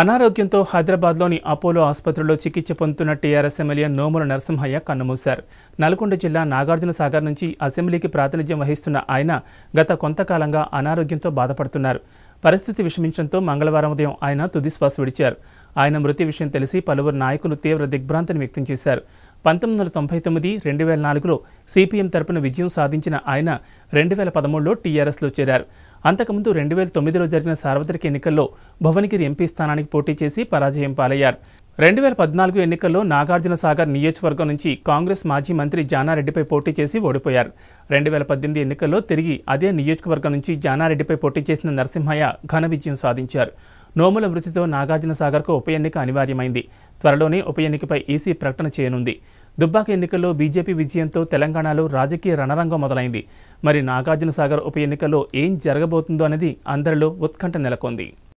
అనారోగ్యంతో హైదరాబాద్లోని అపోలో ఆసుపత్రిలో చికిత్స పొందుతున్న టీఆర్ఎస్ ఎమ్మెల్యే నోముల నరసింహయ్య కన్నుమూశారు నల్గొండ జిల్లా నాగార్జున సాగర్ నుంచి అసెంబ్లీకి ప్రాతినిధ్యం వహిస్తున్న ఆయన గత కొంతకాలంగా అనారోగ్యంతో బాధపడుతున్నారు పరిస్థితి విషమించడంతో మంగళవారం ఉదయం ఆయన తుదిశ్వాస విడిచారు ఆయన మృతి విషయం తెలిసి పలువురు నాయకులు తీవ్ర దిగ్భ్రాంతిని వ్యక్తం చేశారు పంతొమ్మిది వందల తొంభై తొమ్మిది రెండు వేల నాలుగులో సిపిఎం తరపున విజయం సాధించిన ఆయన రెండు వేల పదమూడులో టీఆర్ఎస్లో చేరారు అంతకుముందు రెండు వేల తొమ్మిదిలో జరిగిన సార్వత్రిక ఎన్నికల్లో భువనగిరి ఎంపీ స్థానానికి పోటీ చేసి పరాజయం పాలయ్యారు రెండు వేల పద్నాలుగు ఎన్నికల్లో నాగార్జున సాగర్ నియోజకవర్గం నుంచి కాంగ్రెస్ మాజీ మంత్రి జానారెడ్డిపై పోటీ చేసి ఓడిపోయారు రెండు వేల పద్దెనిమిది ఎన్నికల్లో తిరిగి అదే నియోజకవర్గం నుంచి జానారెడ్డిపై పోటీ చేసిన నరసింహయ్య ఘన విజయం సాధించారు నోముల మృతితో నాగార్జున సాగర్కు ఉప ఎన్నిక అనివార్యమైంది త్వరలోనే ఉప ఎన్నికపై ఈసీ ప్రకటన చేయనుంది దుబ్బాక ఎన్నికల్లో బీజేపీ విజయంతో తెలంగాణలో రాజకీయ రణరంగం మొదలైంది మరి నాగార్జునసాగర్ ఉప ఎన్నికలో ఏం జరగబోతుందో అనేది అందరిలో ఉత్కంఠ నెలకొంది